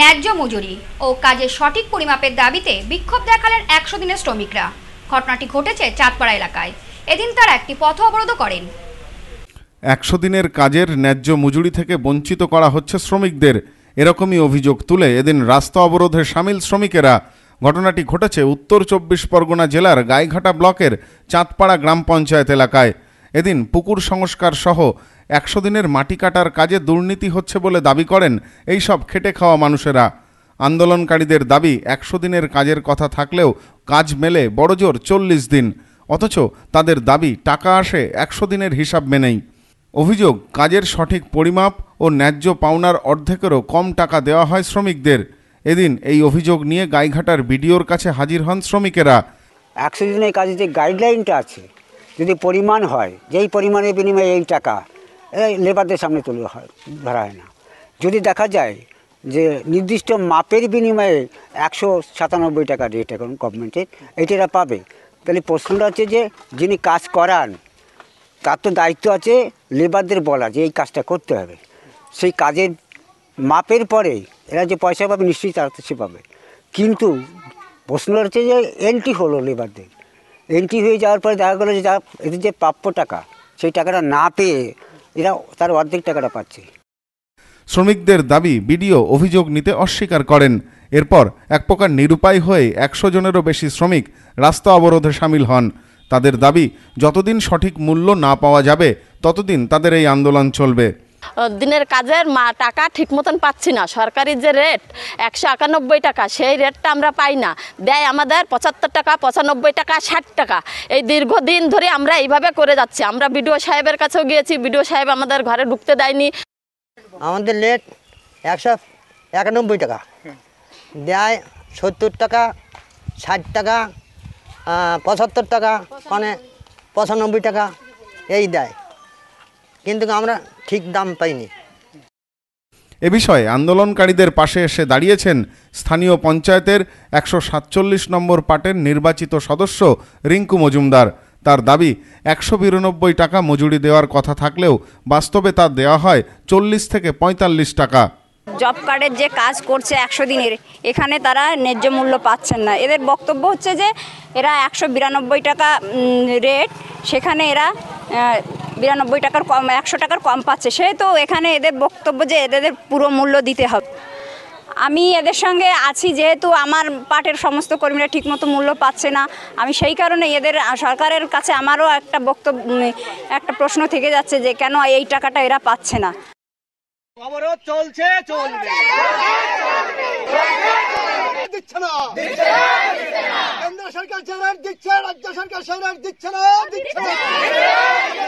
ন্যায্য মজুরি ও কাজের সঠিক পরিমাপের দাবিতে বিক্ষোভ দেখালেন একশো দিনের শ্রমিকরা ঘটনাটি ঘটেছে চাঁদপাড়া এলাকায় এদিন তারা একটি পথ অবরোধ করেন একশো দিনের কাজের ন্যায্য মজুরি থেকে বঞ্চিত করা হচ্ছে শ্রমিকদের এরকমই অভিযোগ তুলে এদিন রাস্তা অবরোধে সামিল শ্রমিকেরা ঘটনাটি ঘটেছে উত্তর চব্বিশ পরগনা জেলার গাইঘাটা ব্লকের চাঁদপাড়া গ্রাম পঞ্চায়েত এলাকায় এদিন পুকুর সংস্কার সহ একশো দিনের মাটি কাটার কাজে দুর্নীতি হচ্ছে বলে দাবি করেন এই সব খেটে খাওয়া মানুষেরা আন্দোলনকারীদের দাবি একশো দিনের কাজের কথা থাকলেও কাজ মেলে বড়জোর চল্লিশ দিন অথচ তাদের দাবি টাকা আসে একশো দিনের হিসাব মেনেই অভিযোগ কাজের সঠিক পরিমাপ ও ন্যায্য পাওনার অর্ধেকেরও কম টাকা দেওয়া হয় শ্রমিকদের এদিন এই অভিযোগ নিয়ে গাইঘাটার বিডিওর কাছে হাজির হন শ্রমিকেরা একশো দিনের কাজে যে গাইডলাইনটা আছে যদি পরিমাণ হয় যেই পরিমাণের বিনিময়ে এই টাকা লেবারদের সামনে তুলে হয় ধরা হয় না যদি দেখা যায় যে নির্দিষ্ট মাপের বিনিময়ে একশো সাতানব্বই টাকা রেট এখন গভর্নমেন্টের এটা পাবে তাহলে প্রশ্নটা হচ্ছে যে যিনি কাজ করান তার তো দায়িত্ব আছে লেবারদের বলা যে এই কাজটা করতে হবে সেই কাজের মাপের পরে এরা যে পয়সা পাবে নিশ্চয়ই তারা সে পাবে কিন্তু প্রশ্নটা হচ্ছে যে এন্ট্রি হলো লেবারদের এন্ট্রি হয়ে যাওয়ার পরে দেখা গেলো যে যা এদের যে প্রাপ্য টাকা সেই টাকাটা না পেয়ে এরা তার অর্ধেক টাকাটা পাচ্ছে শ্রমিকদের দাবি বিডিও অভিযোগ নিতে অস্বীকার করেন এরপর এক প্রকার নিরুপায় হয়ে একশো জনেরও বেশি শ্রমিক রাস্তা অবরোধে সামিল হন তাদের দাবি যতদিন সঠিক মূল্য না পাওয়া যাবে ততদিন তাদের এই আন্দোলন চলবে দিনের কাজের মা টাকা ঠিক মতন পাচ্ছি না সরকারি যে রেট একশো একানব্বই টাকা সেই রেটটা আমরা পাই না দেয় আমাদের পঁচাত্তর টাকা পঁচানব্বই টাকা ষাট টাকা এই দীর্ঘদিন ধরে আমরা এইভাবে করে যাচ্ছি আমরা বিডিও সাহেবের কাছেও গিয়েছি বিডিও সাহেব আমাদের ঘরে ঢুকতে দেয়নি আমাদের লেট একশো একানব্বই টাকা দেয় সত্তর টাকা ষাট টাকা পঁচাত্তর টাকা মানে পঁচানব্বই টাকা এই দেয় কিন্তু আমরা ঠিক দাম পাইনি এ বিষয়ে আন্দোলনকারীদের পাশে এসে দাঁড়িয়েছেন স্থানীয় পঞ্চায়েতের একশো সাতচল্লিশ নম্বর পাটের নির্বাচিত সদস্য রিঙ্কু মজুমদার তার দাবি একশো বিরানব্বই টাকা মজুরি দেওয়ার কথা থাকলেও বাস্তবে তা দেওয়া হয় চল্লিশ থেকে পঁয়তাল্লিশ টাকা জব কার্ডের যে কাজ করছে একশো দিনের এখানে তারা ন্যায্য মূল্য পাচ্ছেন না এদের বক্তব্য হচ্ছে যে এরা একশো বিরানব্বই টাকা রেট সেখানে এরা বিরানব্বই টাকার কম একশো টাকার কম পাচ্ছে সেহেতু এখানে এদের বক্তব্য যে এদের পুরো মূল্য দিতে হবে আমি এদের সঙ্গে আছি যেহেতু আমার পাটের সমস্ত কর্মীরা ঠিকমতো মূল্য পাচ্ছে না আমি সেই কারণে এদের সরকারের কাছে আমারও একটা বক্তব্য একটা প্রশ্ন থেকে যাচ্ছে যে কেন এই টাকাটা এরা পাচ্ছে না অবরোধ চলছে কেন্দ্র সরকার সরকার দিচ্ছে না দিচ্ছে না